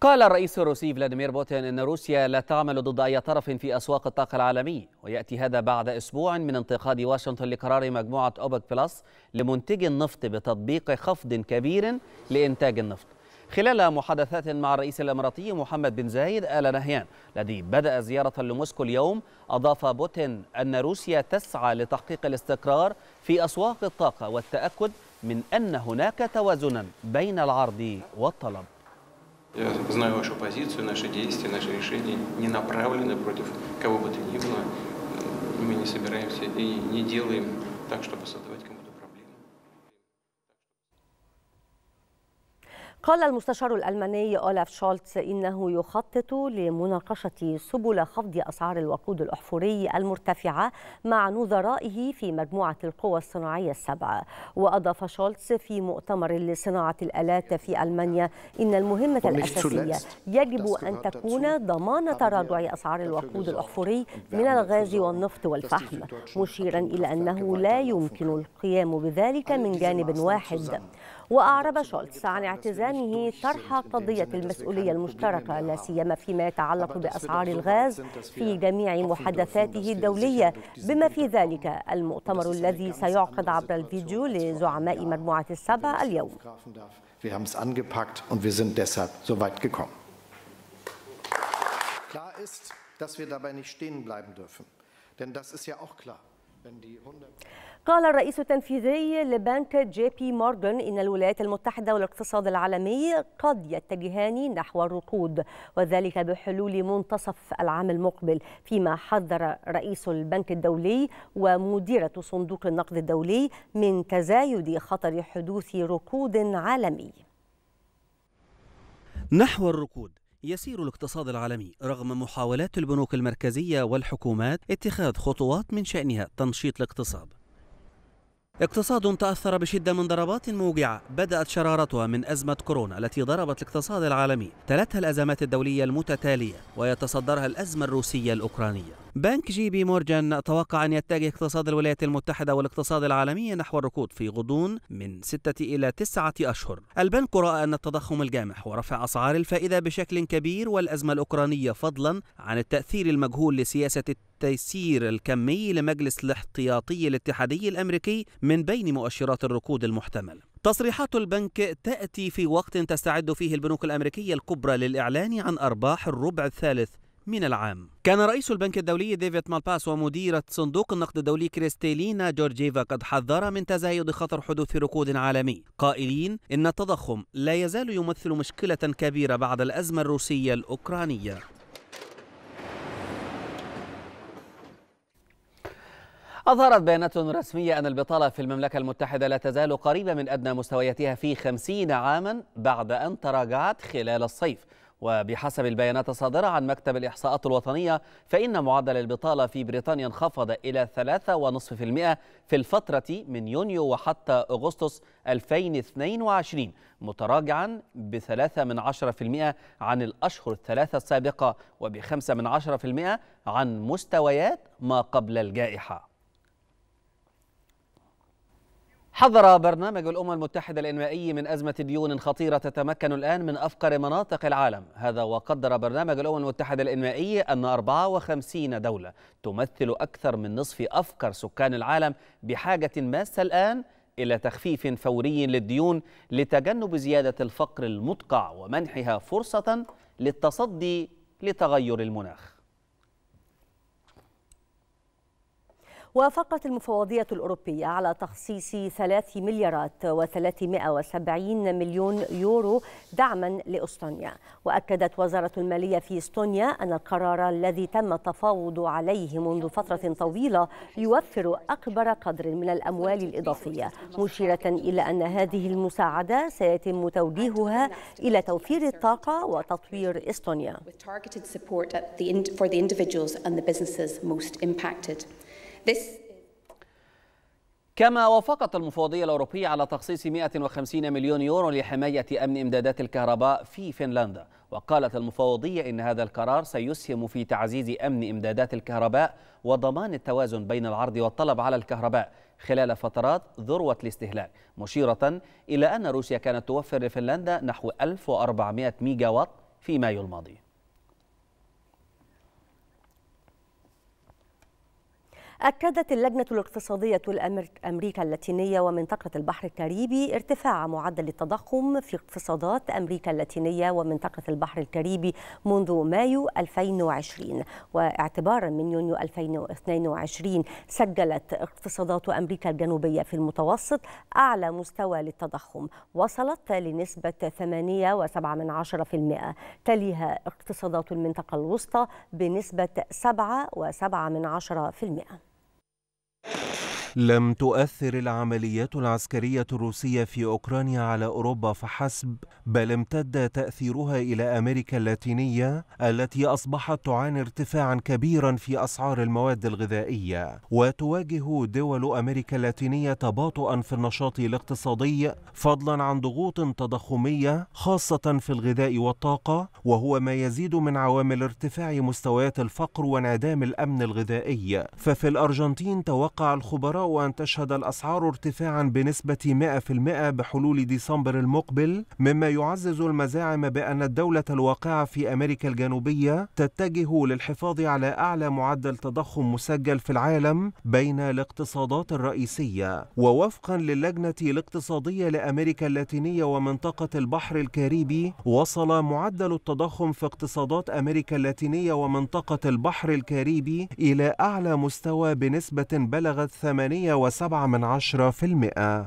قال الرئيس الروسي فلاديمير بوتين ان روسيا لا تعمل ضد اي طرف في اسواق الطاقه العالمي وياتي هذا بعد اسبوع من انتقاد واشنطن لقرار مجموعه اوبك بلس لمنتجي النفط بتطبيق خفض كبير لانتاج النفط خلال محادثات مع الرئيس الاماراتي محمد بن زايد ال نهيان الذي بدا زياره لموسكو اليوم اضاف بوتين ان روسيا تسعى لتحقيق الاستقرار في اسواق الطاقه والتاكد من ان هناك توازنا بين العرض والطلب Я знаю вашу позицию, наши действия, наши решения не направлены против кого бы то ни было. Мы не собираемся и не делаем так, чтобы создавать коммуникацию. قال المستشار الألماني أولاف شولتز إنه يخطط لمناقشة سبل خفض أسعار الوقود الأحفوري المرتفعة مع نظرائه في مجموعة القوى الصناعية السبعة وأضاف شولتز في مؤتمر لصناعة الآلات في ألمانيا إن المهمة الأساسية يجب أن تكون ضمان تراجع أسعار الوقود الأحفوري من الغاز والنفط والفحم مشيرا إلى أنه لا يمكن القيام بذلك من جانب واحد وأعرب شولتس عن اعتزامه طرح قضية المسؤولية المشتركة لا سيما فيما يتعلق بأسعار الغاز في جميع محادثاته الدولية بما في ذلك المؤتمر الذي سيعقد عبر الفيديو لزعماء مجموعة السبع اليوم. Wir haben es angepackt und wir sind deshalb so weit gekommen. Klar ist, dass wir dabei nicht stehen bleiben dürfen. Denn das ist ja auch klar. Wenn die 100 قال الرئيس التنفيذي لبنك جي بي مورغان إن الولايات المتحدة والاقتصاد العالمي قد يتجهان نحو الركود وذلك بحلول منتصف العام المقبل فيما حذر رئيس البنك الدولي ومديرة صندوق النقد الدولي من تزايد خطر حدوث ركود عالمي نحو الركود يسير الاقتصاد العالمي رغم محاولات البنوك المركزية والحكومات اتخاذ خطوات من شأنها تنشيط الاقتصاد اقتصاد تأثر بشدة من ضربات موجعة بدأت شرارتها من أزمة كورونا التي ضربت الاقتصاد العالمي تلتها الأزمات الدولية المتتالية ويتصدرها الأزمة الروسية الأوكرانية بنك جي بي مورجان توقع أن يتجه اقتصاد الولايات المتحدة والاقتصاد العالمي نحو الركود في غضون من ستة إلى تسعة أشهر البنك رأى أن التضخم الجامح ورفع أسعار الفائدة بشكل كبير والأزمة الأوكرانية فضلا عن التأثير المجهول لسياسة التيسير الكمي لمجلس الاحتياطي الاتحادي الأمريكي من بين مؤشرات الركود المحتمل تصريحات البنك تأتي في وقت تستعد فيه البنوك الأمريكية الكبرى للإعلان عن أرباح الربع الثالث من العام كان رئيس البنك الدولي ديفيد مالباس ومديرة صندوق النقد الدولي كريستيلينا جورجيفا قد حذر من تزايد خطر حدوث ركود عالمي قائلين إن التضخم لا يزال يمثل مشكلة كبيرة بعد الأزمة الروسية الأوكرانية أظهرت بيانات رسمية أن البطالة في المملكة المتحدة لا تزال قريبة من أدنى مستوياتها في خمسين عاما بعد أن تراجعت خلال الصيف وبحسب البيانات الصادرة عن مكتب الإحصاءات الوطنية فإن معدل البطالة في بريطانيا انخفض إلى 3.5% في الفترة من يونيو وحتى أغسطس 2022 متراجعا بثلاثة من عشرة في المئة عن الأشهر الثلاثة السابقة وبخمسة من عشرة في المئة عن مستويات ما قبل الجائحة حذر برنامج الأمم المتحدة الإنمائي من أزمة ديون خطيرة تتمكن الآن من أفقر مناطق العالم هذا وقدر برنامج الأمم المتحدة الإنمائي أن 54 دولة تمثل أكثر من نصف أفقر سكان العالم بحاجة ماسة الآن إلى تخفيف فوري للديون لتجنب زيادة الفقر المدقع ومنحها فرصة للتصدي لتغير المناخ وافقت المفوضية الأوروبية على تخصيص 3 مليارات و370 مليون يورو دعما لأستونيا وأكدت وزارة المالية في استونيا أن القرار الذي تم التفاوض عليه منذ فترة طويلة يوفر أكبر قدر من الأموال الإضافية مشيرة إلى أن هذه المساعدة سيتم توجيهها إلى توفير الطاقة وتطوير استونيا. This كما وافقت المفوضية الأوروبية على تخصيص 150 مليون يورو لحماية أمن إمدادات الكهرباء في فنلندا وقالت المفوضية إن هذا القرار سيسهم في تعزيز أمن إمدادات الكهرباء وضمان التوازن بين العرض والطلب على الكهرباء خلال فترات ذروة الاستهلاك مشيرة إلى أن روسيا كانت توفر لفنلندا نحو 1400 ميجاوات في مايو الماضي أكدت اللجنة الاقتصادية الأمريكا اللاتينية ومنطقة البحر الكاريبي ارتفاع معدل التضخم في اقتصادات أمريكا اللاتينية ومنطقة البحر الكاريبي منذ مايو 2020 واعتبارا من يونيو 2022 سجلت اقتصادات أمريكا الجنوبية في المتوسط أعلى مستوى للتضخم وصلت لنسبة 8.7% تليها اقتصادات المنطقة الوسطى بنسبة 7.7% لم تؤثر العمليات العسكرية الروسية في أوكرانيا على أوروبا فحسب بل امتد تأثيرها إلى أمريكا اللاتينية التي أصبحت تعاني ارتفاعا كبيرا في أسعار المواد الغذائية وتواجه دول أمريكا اللاتينية تباطؤا في النشاط الاقتصادي فضلا عن ضغوط تضخمية خاصة في الغذاء والطاقة وهو ما يزيد من عوامل ارتفاع مستويات الفقر وانعدام الأمن الغذائي ففي الأرجنتين توقع الخبراء وأن تشهد الأسعار ارتفاعا بنسبة 100% بحلول ديسمبر المقبل مما يعزز المزاعم بأن الدولة الواقعة في أمريكا الجنوبية تتجه للحفاظ على أعلى معدل تضخم مسجل في العالم بين الاقتصادات الرئيسية ووفقا للجنة الاقتصادية لأمريكا اللاتينية ومنطقة البحر الكاريبي وصل معدل التضخم في اقتصادات أمريكا اللاتينية ومنطقة البحر الكاريبي إلى أعلى مستوى بنسبة بلغت 8 وسبعة من عشرة في المئة